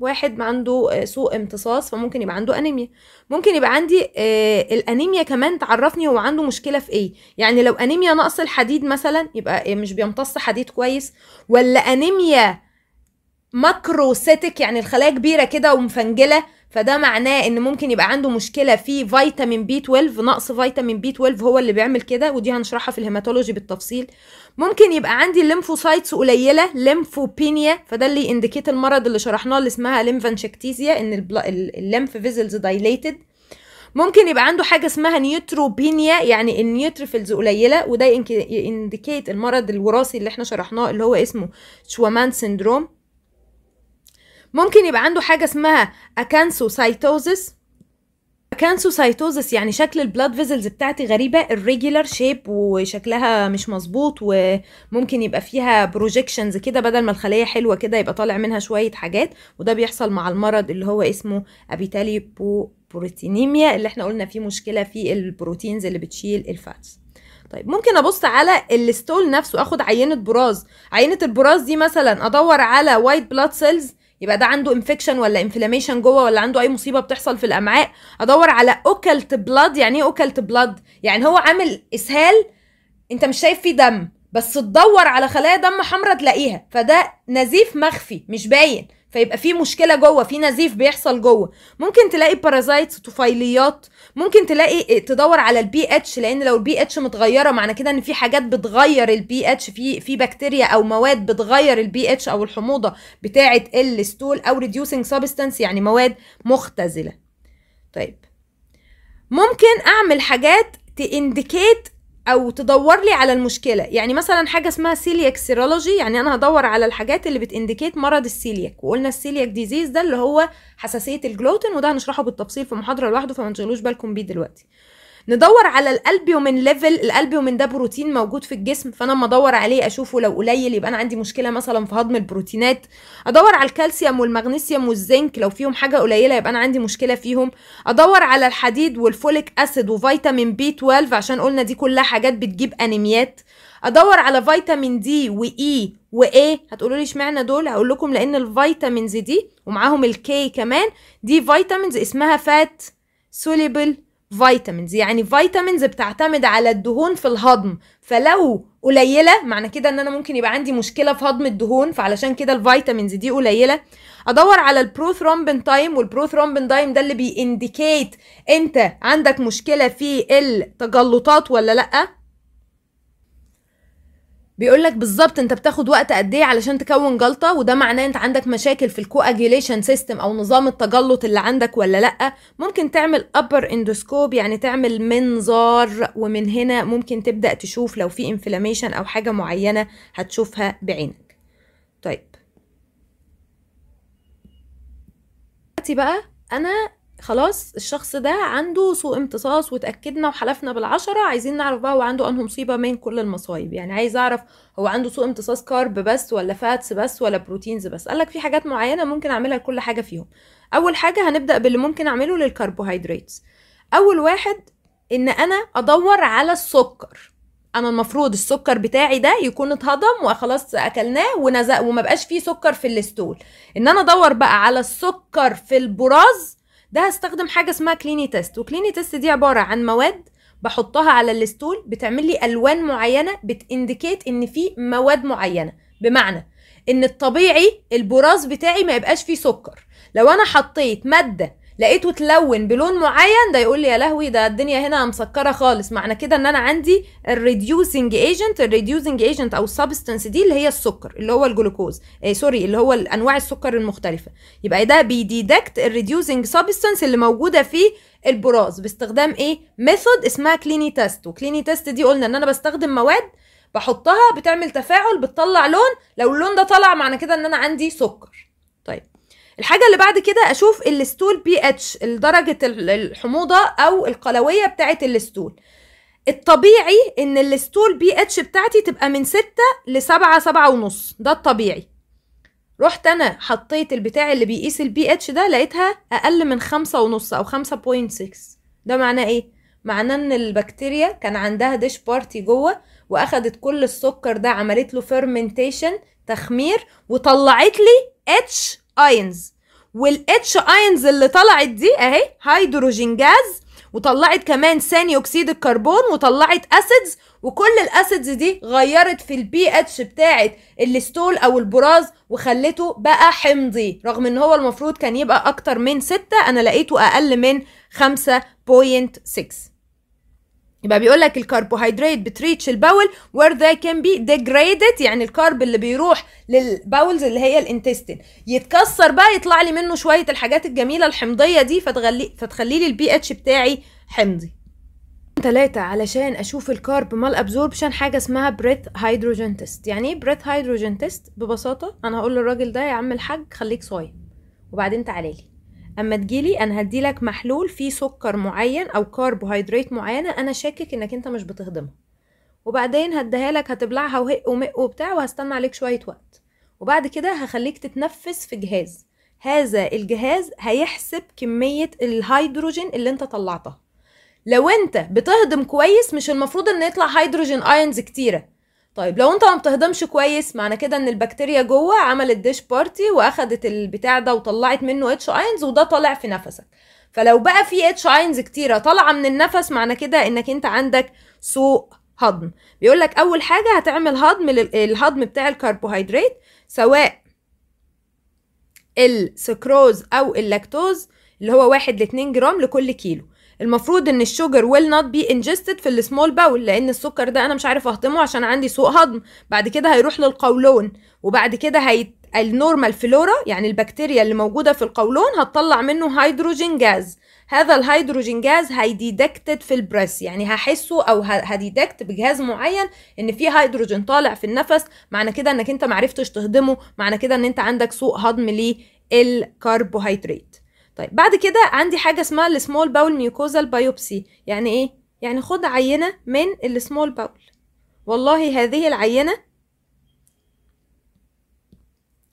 واحد عنده آه، سوء امتصاص فممكن يبقى عنده انيميا ممكن يبقى عندي آه، الانيميا كمان تعرفني هو عنده مشكله في ايه يعني لو انيميا نقص الحديد مثلا يبقى آه، مش بيمتص حديد كويس ولا انيميا ماكروسيتك يعني الخلايا كبيره كده ومفنجله فده معناه ان ممكن يبقى عنده مشكله في فيتامين بي 12 نقص فيتامين بي 12 هو اللي بيعمل كده ودي هنشرحها في الهيماتولوجي بالتفصيل ممكن يبقى عندي الليمفوسايتس قليله ليمفوبينيا فده اللي انديكيت المرض اللي شرحناه اللي اسمها ليمفانشكتيزيا ان الليمف فيزلز دايليتد ممكن يبقى عنده حاجه اسمها نيوتروبينيا يعني النيوتروفيلز قليله وده انديكيت المرض الوراثي اللي احنا شرحناه اللي هو اسمه شوامان سندروم ممكن يبقى عنده حاجه اسمها اكانسوسايتوزس اكانسوسايتوزس يعني شكل البلاد فيزلز بتاعتي غريبه الريجولار شيب وشكلها مش مظبوط وممكن يبقى فيها بروجيكشنز كده بدل ما الخليه حلوه كده يبقى طالع منها شويه حاجات وده بيحصل مع المرض اللي هو اسمه أبيتاليبو بروتينيميا اللي احنا قلنا فيه مشكله في البروتينز اللي بتشيل الفاتس طيب ممكن ابص على الستول نفسه اخد عينه براز عينه البراز دي مثلا ادور على وايت بلاد سيلز يبقى ده عنده انفكشن ولا انفلاميشن جوه ولا عنده اي مصيبه بتحصل في الامعاء ادور على اوكلت بلاد يعني ايه اوكلت بلاد يعني هو عامل اسهال انت مش شايف فيه دم بس تدور على خلايا دم حمراء تلاقيها فده نزيف مخفي مش باين فيبقى في مشكله جوه في نزيف بيحصل جوه ممكن تلاقي بارازايتس طفيليات ممكن تلاقي آه، تدور على البي اتش لان لو البي اتش متغيره معنى كده ان في حاجات بتغير البي اتش في في بكتيريا او مواد بتغير البي اتش او الحموضه بتاعه الستول او ريديوسينج سبستانس يعني مواد مختزله طيب ممكن اعمل حاجات تانديكيت او تدور لي على المشكله يعني مثلا حاجه اسمها سيلياك سيرولوجي يعني انا هدور على الحاجات اللي بتانديكيت مرض السيلياك وقلنا السيلياك ديزيز ده اللي هو حساسيه الجلوتين وده هنشرحه بالتفصيل في محاضره لوحده فما تشغلوش بالكم بيه دلوقتي ندور على الالبيومين ليفل الالبيومين ده بروتين موجود في الجسم فانا اما ادور عليه اشوفه لو قليل يبقى انا عندي مشكله مثلا في هضم البروتينات ادور على الكالسيوم والمغنيسيوم والزنك لو فيهم حاجه قليله يبقى انا عندي مشكله فيهم ادور على الحديد والفوليك اسيد وفيتامين بي 12 عشان قلنا دي كلها حاجات بتجيب انيميات ادور على فيتامين دي واي e وايه هتقولوا لي اشمعنى دول هقول لكم لان الفيتامينز دي ومعاهم الكي كمان دي فيتامينز اسمها فات سوليبل فيتامينز يعني فيتامينز بتعتمد على الدهون في الهضم فلو قليله معنى كده ان انا ممكن يبقى عندي مشكله في هضم الدهون فعلشان كده الفيتامينز دي قليله ادور على البروثرومبين تايم والبروثرومبين تايم ده اللي بيانديكيت انت عندك مشكله في التجلطات ولا لا بيقول لك بالظبط انت بتاخد وقت قد ايه علشان تكون جلطه وده معناه انت عندك مشاكل في الكواجيليشن سيستم او نظام التجلط اللي عندك ولا لا ممكن تعمل ابر اندوسكوب يعني تعمل منظار ومن هنا ممكن تبدا تشوف لو في انفلاميشن او حاجه معينه هتشوفها بعينك طيب دلوقتي بقى انا خلاص الشخص ده عنده سوء امتصاص وتأكدنا وحلفنا بالعشرة عايزين نعرف بقى هو عنده أنه مصيبة من كل المصايب يعني عايز أعرف هو عنده سوء امتصاص كارب بس ولا فاتس بس ولا بروتينز بس قالك في حاجات معينة ممكن أعملها لكل حاجة فيهم أول حاجة هنبدأ باللي ممكن أعمله للكربوهيدرات أول واحد إن أنا أدور على السكر انا المفروض السكر بتاعي ده يكون اتهضم وخلاص اكلناه ونزق وما بقاش فيه سكر في الاستول ان انا ادور بقى على السكر في البراز ده هستخدم حاجه اسمها كليني تيست وكليني تيست دي عباره عن مواد بحطها على الستول بتعمل لي الوان معينه بتindicate ان في مواد معينه بمعنى ان الطبيعي البراز بتاعي ما يبقاش فيه سكر لو انا حطيت ماده لقيته اتلون بلون معين ده يقول لي يا لهوي ده الدنيا هنا مسكره خالص معنى كده ان انا عندي الريديوسنج ايجنت الريديوسنج ايجنت او السبستنس دي اللي هي السكر اللي هو الجلوكوز آه سوري اللي هو انواع السكر المختلفه يبقى ده بيديدكت الريديوسنج سبستنس اللي موجوده في البراز باستخدام ايه ميثود اسمها كليني تيست وكليني تيست دي قلنا ان انا بستخدم مواد بحطها بتعمل تفاعل بتطلع لون لو اللون ده طلع معنى كده ان انا عندي سكر الحاجه اللي بعد كده اشوف الستول بي اتش درجه الحموضه او القلويه بتاعه الستول الطبيعي ان الستول بي اتش بتاعتي تبقى من 6 ل 7 7 ونص ده الطبيعي رحت انا حطيت البتاع اللي بيقيس البي اتش ده لقيتها اقل من خمسة ونص او 5.6 ده معناه ايه معناه ان البكتيريا كان عندها ديش بارتي جوه واخدت كل السكر ده عملت له فيرمنتيشن تخمير وطلعت لي اتش اينز والاتش اينز اللي طلعت دي اهي هيدروجين جاز وطلعت كمان ثاني اكسيد الكربون وطلعت اسيدز وكل الاسيدز دي غيرت في البي اتش بتاعه الاستول او البراز وخلته بقى حمضي رغم ان هو المفروض كان يبقى اكتر من 6 انا لقيته اقل من 5.6 يبقى بيقول لك الكربوهيدرات بتريتش البول وير ذا كان بي ديجريدد يعني الكارب اللي بيروح للباولز اللي هي الانتستين يتكسر بقى يطلع لي منه شويه الحاجات الجميله الحمضيه دي فتغلي فتخلي لي البي اتش بتاعي حمضي ثلاثة علشان أشوف الكارب مال أبزوربشن حاجة اسمها بريث هيدروجين تيست يعني إيه بريث هيدروجين تيست ببساطة أنا هقول للراجل ده يا عم الحاج خليك صايم وبعدين تعالى لي اما تجيلي انا هديلك محلول فيه سكر معين او كربوهيدرات معينه انا شاكك انك انت مش بتهضمها وبعدين هديها لك هتبلعها وهق ومق وبتاع وهستنى عليك شويه وقت وبعد كده هخليك تتنفس في جهاز هذا الجهاز هيحسب كميه الهيدروجين اللي انت طلعتها لو انت بتهضم كويس مش المفروض ان يطلع هيدروجين ايونز كتيره طيب لو انت ما بتهضمش كويس معنى كده ان البكتيريا جوه عملت ديش بارتي واخدت البتاع ده وطلعت منه اتش اينز وده طالع في نفسك فلو بقى في اتش اينز كتيره طالعه من النفس معنى كده انك انت عندك سوء هضم بيقول لك اول حاجه هتعمل هضم الهضم بتاع الكربوهيدرات سواء السكروز او اللاكتوز اللي هو واحد لاتنين جرام لكل كيلو المفروض ان الشوجر ويل نوت بي انجستد في السمول باول لان السكر ده انا مش عارف اهضمه عشان عندي سوء هضم بعد كده هيروح للقولون وبعد كده هيت النورمال فلورا يعني البكتيريا اللي موجوده في القولون هتطلع منه هيدروجين جاز هذا الهيدروجين جاز هيديدكتد في البريس يعني هحسه او هديدكت بجهاز معين ان في هيدروجين طالع في النفس معنى كده انك انت معرفتش تهضمه معنى كده ان انت عندك سوء هضم للكربوهيدرات طيب بعد كده عندي حاجه اسمها السمول باول ميوكوزال بايوبسي يعني ايه يعني خد عينه من السمول باول والله هذه العينه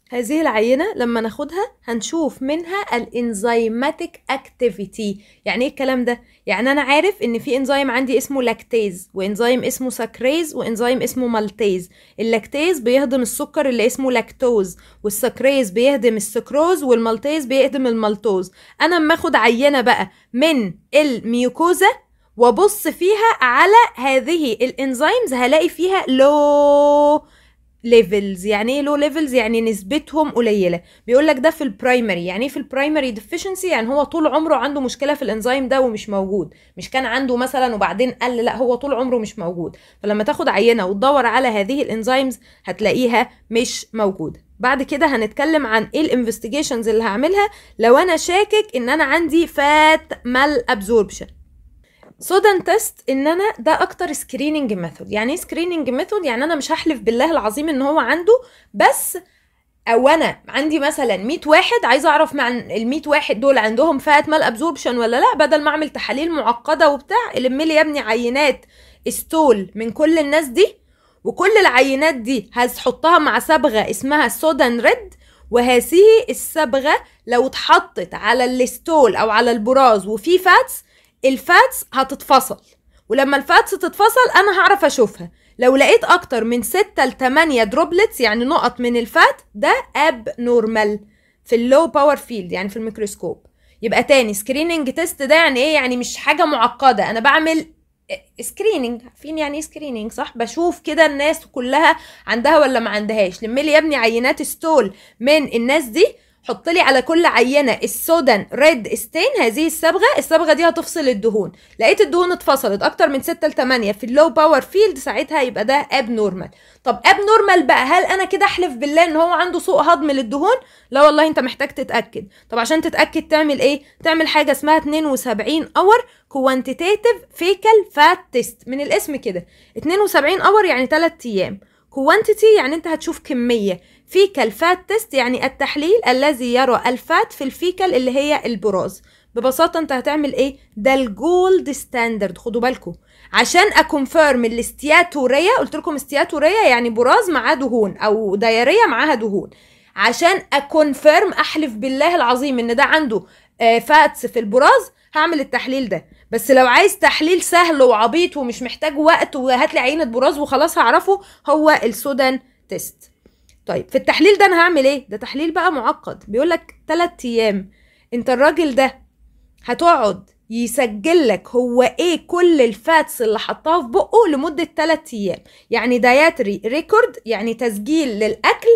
هذه العينة لما ناخدها هنشوف منها الانزيماتيك اكتيفيتي يعني ايه الكلام ده يعني انا عارف ان في انزيم عندي اسمه لاكتيز وانزيم اسمه ساكريز وانزيم اسمه مالتيز اللاكتيز بيهضم السكر اللي اسمه لاكتوز والساكريز بيهضم السكروز والمالتيز بيهضم المالتوز انا اما اخد عينة بقى من الميوكوزا وابص فيها على هذه الانزيمز هلاقي فيها لو ليفلز يعني ايه لو ليفلز يعني نسبتهم قليله بيقول لك ده في البرايمري يعني ايه في البرايمري ديفيشنسي يعني هو طول عمره عنده مشكله في الانزيم ده ومش موجود مش كان عنده مثلا وبعدين قل لا هو طول عمره مش موجود فلما تاخد عينه وتدور على هذه الانزيمز هتلاقيها مش موجوده بعد كده هنتكلم عن ايه الانفستيجيشنز اللي هعملها لو انا شاكك ان انا عندي فات مال ابزوربشن سودان تيست ان انا ده اكتر سكريننج ميثود يعني ايه سكريننج ميثود يعني انا مش هحلف بالله العظيم ان هو عنده بس او انا عندي مثلا 100 واحد عايزه اعرف مع ال 100 واحد دول عندهم فات مال ابزوربشن ولا لا بدل ما اعمل تحاليل معقده وبتاع لم لي يا ابني عينات استول من كل الناس دي وكل العينات دي هتحطها مع صبغه اسمها سودان ريد وهذه الصبغه لو اتحطت على الاستول او على البراز وفي فاتس الفاتس هتتفصل ولما الفاتس تتفصل انا هعرف اشوفها لو لقيت اكتر من 6 ل 8 دروبلتس يعني نقط من الفات ده اب نورمال في اللو باور فيلد يعني في الميكروسكوب يبقى تاني سكريننج تيست ده يعني ايه يعني مش حاجه معقده انا بعمل سكريننج عارفين يعني ايه سكريننج صح بشوف كده الناس كلها عندها ولا ما عندهاش لم يا ابني عينات ستول من الناس دي حط لي على كل عينه السودان ريد ستين هذه الصبغه الصبغه دي هتفصل الدهون لقيت الدهون اتفصلت اكتر من 6 ل 8 في اللو باور فيلد ساعتها يبقى ده اب نورمال طب اب نورمال بقى هل انا كده احلف بالله ان هو عنده سوء هضم للدهون لا والله انت محتاج تتاكد طب عشان تتاكد تعمل ايه تعمل حاجه اسمها 72 اور كوانتيتيف فيكال فات تيست من الاسم كده 72 اور يعني 3 ايام كوانتيتي يعني انت هتشوف كميه فيكال فات تيست يعني التحليل الذي يرى الفات في الفيكال اللي هي البراز ببساطه انت هتعمل ايه ده الجولد ستاندرد خدوا بالكم عشان اكونفيرم الاستياتوريه قلت لكم استياتوريه يعني براز معاه دهون او دياريه معاها دهون عشان اكونفيرم احلف بالله العظيم ان ده عنده آه، فاتس في البراز هعمل التحليل ده بس لو عايز تحليل سهل وعبيط ومش محتاج وقت وهات لي عينه براز وخلاص هعرفه هو السودان تيست طيب في التحليل ده انا هعمل ايه ده تحليل بقى معقد بيقول لك 3 ايام انت الراجل ده هتقعد يسجل لك هو ايه كل الفاتس اللي حطها في بقه لمده 3 ايام يعني دايتري ريكورد يعني تسجيل للاكل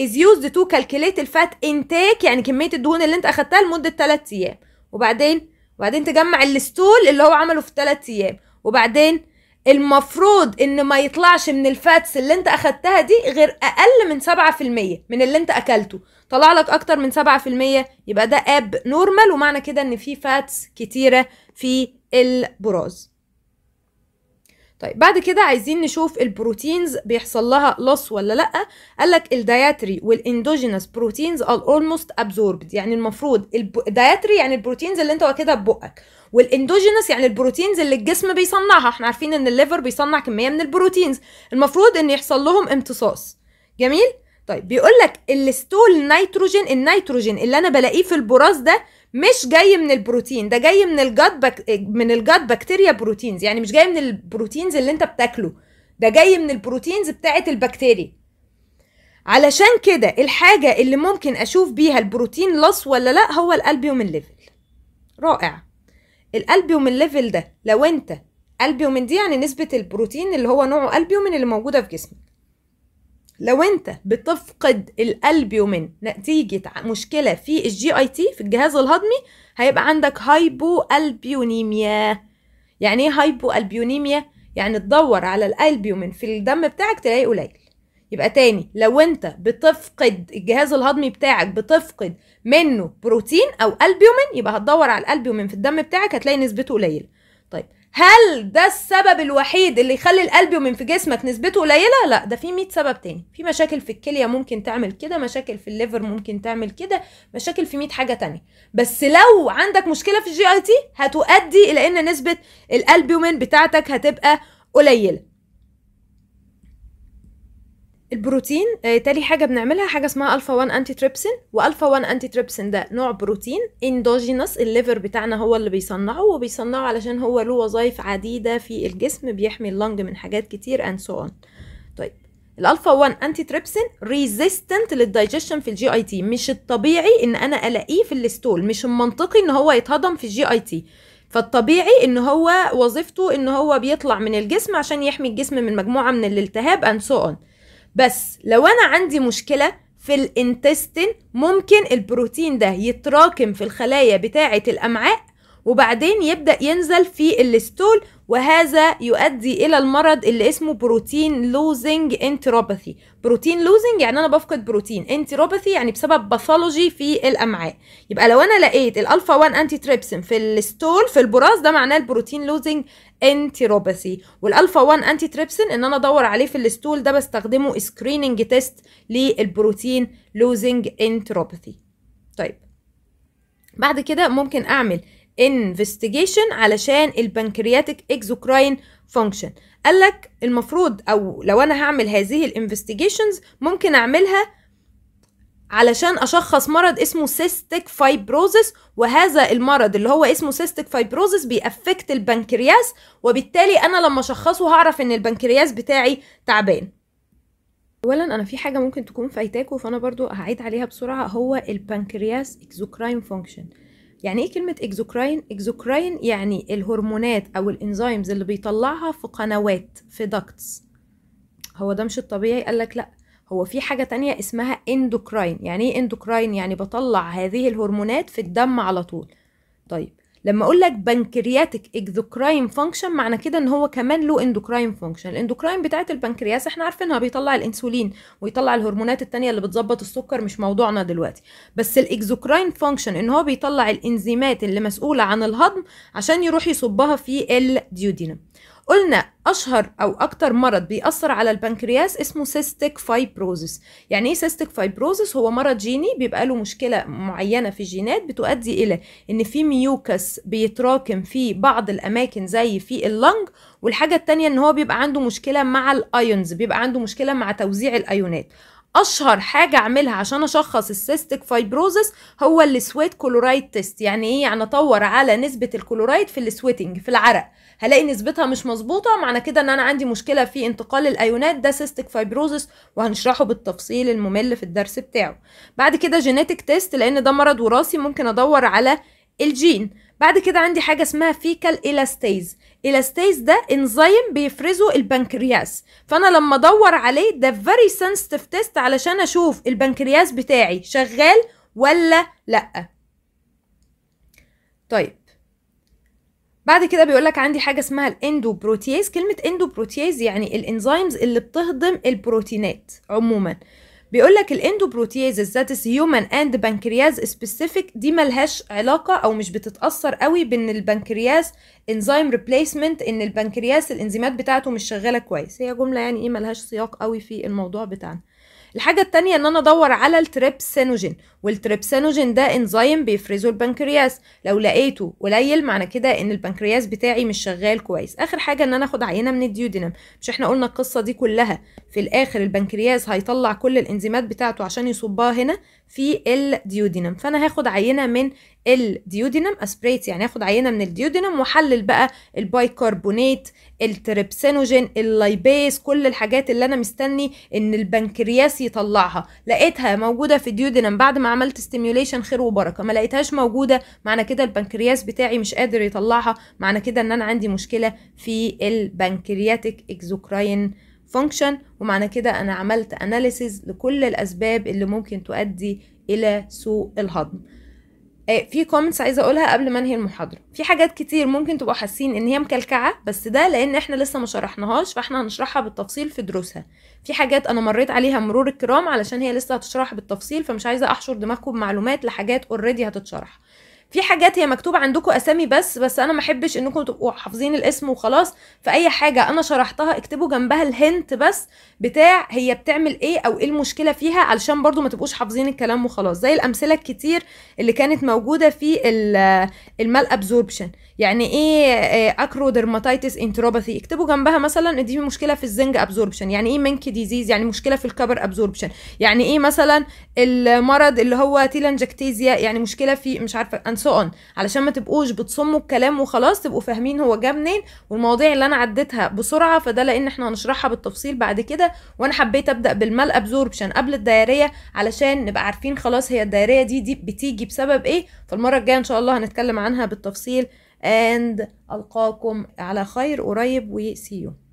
is used to calculate الفات انتيك يعني كميه الدهون اللي انت اخدتها لمده 3 ايام وبعدين وبعدين تجمع الستول اللي هو عمله في 3 ايام وبعدين المفروض ان ما يطلعش من الفاتس اللي انت اخدتها دي غير اقل من 7% من اللي انت اكلته طلع لك اكتر من 7% يبقى ده اب نورمال ومعنى كده ان في فاتس كتيرة في البراز طيب بعد كده عايزين نشوف البروتينز بيحصل لها لص ولا لا قال لك الداياتري والاندوجينس بروتينز ار اولموست ابزوربد يعني المفروض الدايتري يعني البروتينز اللي انت واخدها ببقك والاندوجينس يعني البروتينز اللي الجسم بيصنعها احنا عارفين ان الليفر بيصنع كميه من البروتينز المفروض ان يحصل لهم امتصاص جميل طيب بيقول لك الستول نيتروجين النيتروجين اللي انا بلاقيه في البراز ده مش جاي من البروتين ده جاي من الجد بك... من الجد بكتيريا بروتينز يعني مش جاي من البروتينز اللي انت بتاكله ده جاي من البروتينز بتاعه البكتيريا علشان كده الحاجه اللي ممكن اشوف بيها البروتين لص ولا لا هو الالبيوم الليفل رائع الالبيومين ليفل ده لو انت البيومين دي يعني نسبه البروتين اللي هو نوعه البيومين اللي موجوده في جسمك لو انت بتفقد الالبيومين نتيجه مشكله في الجي اي تي في الجهاز الهضمي هيبقى عندك هايبو البيونيميا يعني ايه هايبو البيونيميا يعني تدور على الالبيومين في الدم بتاعك تلاقيه قليل يبقى تاني لو انت بتفقد الجهاز الهضمي بتاعك بتفقد منه بروتين او البيومين يبقى هتدور على الالبيومين في الدم بتاعك هتلاقي نسبته قليله طيب هل ده السبب الوحيد اللي يخلي الالبيومين في جسمك نسبته قليله لا ده في 100 سبب تاني في مشاكل في الكليه ممكن تعمل كده مشاكل في الليفر ممكن تعمل كده مشاكل في 100 حاجه تانية بس لو عندك مشكله في الجي اي تي هتؤدي الى ان نسبه الالبيومين بتاعتك هتبقى قليله البروتين آه، تالي حاجه بنعملها حاجه اسمها الفا 1 انتي تريبسين والفا 1 انتي تريبسين ده نوع بروتين اندوجينس الليفر بتاعنا هو اللي بيصنعه وبيصنعه علشان هو له وظائف عديده في الجسم بيحمي اللنج من حاجات كتير اند سو اون طيب الالفا 1 انتي تريبسين ريزيستنت للدايجيشن في الجي اي تي مش الطبيعي ان انا الاقيه في الاستول مش المنطقي ان هو يتهضم في الجي اي تي فالطبيعي ان هو وظيفته ان هو بيطلع من الجسم عشان يحمي الجسم من مجموعه من الالتهاب اند سو اون بس لو انا عندي مشكله في الانتستين ممكن البروتين ده يتراكم في الخلايا بتاعه الامعاء وبعدين يبدا ينزل في الاستول وهذا يؤدي الى المرض اللي اسمه بروتين لوزنج انتروباثي بروتين لوزنج يعني انا بفقد بروتين انتروباثي يعني بسبب باثولوجي في الامعاء يبقى لو انا لقيت الالفا 1 انتي تريبسين في الستول في البراز ده معناه البروتين لوزنج انتيروباثي والالفا 1 انتي تريبسين ان انا ادور عليه في الاستول ده بستخدمه سكريننج تيست للبروتين لوزنج انتيروباثي طيب بعد كده ممكن اعمل انفستيجيشن علشان البنكرياتيك اكزوكراين فانكشن قال لك المفروض او لو انا هعمل هذه الانفستيجيشنز ممكن اعملها علشان اشخص مرض اسمه سيستيك فايبروزس وهذا المرض اللي هو اسمه سيستيك فايبروزس بيأفكت البنكرياس وبالتالي انا لما اشخصه هعرف ان البنكرياس بتاعي تعبان اولا انا في حاجه ممكن تكون فايتاكوا فانا برضو هعيد عليها بسرعه هو البنكرياس اكزوكراين فانكشن يعني ايه كلمه اكزوكراين اكزوكراين يعني الهرمونات او الانزيمز اللي بيطلعها في قنوات في داكتس هو ده مش الطبيعي قال لك لا هو في حاجة تانية اسمها اندوكراين يعني ايه اندوكراين يعني بطلع هذه الهرمونات في الدم على طول طيب لما اقول لك بنكرياتيك اكزوكراين فانكشن معنى كده ان هو كمان له اندوكراين فانكشن الاندوكراين بتاعت البنكرياس احنا عارفينها بيطلع الانسولين ويطلع الهرمونات التانية اللي بتظبط السكر مش موضوعنا دلوقتي بس الاكزوكراين فانكشن ان هو بيطلع الانزيمات اللي مسؤوله عن الهضم عشان يروح يصبها في الديودينم قلنا اشهر او اكتر مرض بيأثر على البنكرياس اسمه سيستيك فايبروزيس يعني ايه سيستيك فايبروزيس هو مرض جيني بيبقى له مشكله معينه في الجينات بتؤدي الى ان في ميوكس بيتراكم في بعض الاماكن زي في اللنج والحاجه الثانيه ان هو بيبقى عنده مشكله مع الايونز بيبقى عنده مشكله مع توزيع الايونات اشهر حاجه اعملها عشان اشخص السيستيك فايبروزس هو السويت كلورايد تيست يعني ايه يعني ادور على نسبه الكلورايد في السويتنج في العرق هلاقي نسبتها مش مظبوطه معنى كده ان انا عندي مشكله في انتقال الايونات ده سيستيك فايبروزس وهنشرحه بالتفصيل الممل في الدرس بتاعه بعد كده جينيتك تيست لان ده مرض وراثي ممكن ادور على الجين بعد كده عندي حاجه اسمها فيكال الاستيز الاستيز ده انزيم بيفرزه البنكرياس فانا لما ادور عليه ده فيري سنسيتيف تيست علشان اشوف البنكرياس بتاعي شغال ولا لا طيب بعد كده بيقول لك عندي حاجه اسمها الاندوبروتياز كلمه اندوبروتياز يعني الانزيمز اللي بتهضم البروتينات عموما بيقول لك الاندوبروتيازز ذات هيومن اند بنكرياز سبيسيفيك دي ملهاش علاقه او مش بتتاثر قوي بان البنكرياس انزيم ريبليسمنت ان البنكرياس الانزيمات بتاعته مش شغاله كويس هي جمله يعني ايه ملهاش سياق قوي في الموضوع بتاعنا الحاجه التانية ان انا ادور على التريبسينوجين والتريبسينوجين ده انزيم بيفرزه البنكرياس لو لقيته قليل معنى كده ان البنكرياس بتاعي مش شغال كويس اخر حاجه ان انا اخد عينه من الديودينم مش احنا قلنا القصه دي كلها في الاخر البنكرياس هيطلع كل الانزيمات بتاعته عشان يصبها هنا في الديودينم فانا هاخد عينه من الديودينم اسبريت يعني هاخد عينه من الديودينم واحلل بقى البايكربونات التريبسينوجين اللايبيز كل الحاجات اللي انا مستني ان البنكرياس يطلعها لقيتها موجوده في الديودينم بعد ما عملت ستيميوليشن خير وبركه ما لقيتهاش موجوده معنى كده البنكرياس بتاعي مش قادر يطلعها معنى كده ان انا عندي مشكله في البنكرياتيك اكزوكراين function ومعنى كده انا عملت analysis لكل الاسباب اللي ممكن تؤدي الى سوء الهضم آه، في كومنتس عايزه اقولها قبل ما انهي المحاضره في حاجات كتير ممكن تبقوا حاسين ان هي مكلكعه بس ده لان احنا لسه ما شرحناهاش فاحنا هنشرحها بالتفصيل في دروسها في حاجات انا مريت عليها مرور الكرام علشان هي لسه هتشرح بالتفصيل فمش عايزه احشر دماغكم بمعلومات لحاجات اوريدي هتتشرح في حاجات هي مكتوبه عندكم اسامي بس بس انا ما احبش انكم تبقوا حافظين الاسم وخلاص فاي حاجه انا شرحتها اكتبوا جنبها الهنت بس بتاع هي بتعمل ايه او ايه المشكله فيها علشان برضو ما تبقوش حافظين الكلام وخلاص زي الامثله الكتير اللي كانت موجوده في المال ابزوربشن يعني ايه اكرو درماتيتس انتروباثي اكتبوا جنبها مثلا دي مشكله في الزنج ابزوربشن يعني ايه منك ديزيز يعني مشكله في الكبر ابزوربشن يعني ايه مثلا المرض اللي هو تيلانجكتيزيا يعني مشكله في مش عارفه سو اون علشان ما تبقوش بتصموا الكلام وخلاص تبقوا فاهمين هو جه منين والمواضيع اللي انا عديتها بسرعه فده لان احنا هنشرحها بالتفصيل بعد كده وانا حبيت ابدا بالمال ابزوربشن قبل الدايريه علشان نبقى عارفين خلاص هي الدايريه دي دي بتيجي بسبب ايه فالمره الجايه ان شاء الله هنتكلم عنها بالتفصيل and القاكم على خير قريب وسي يو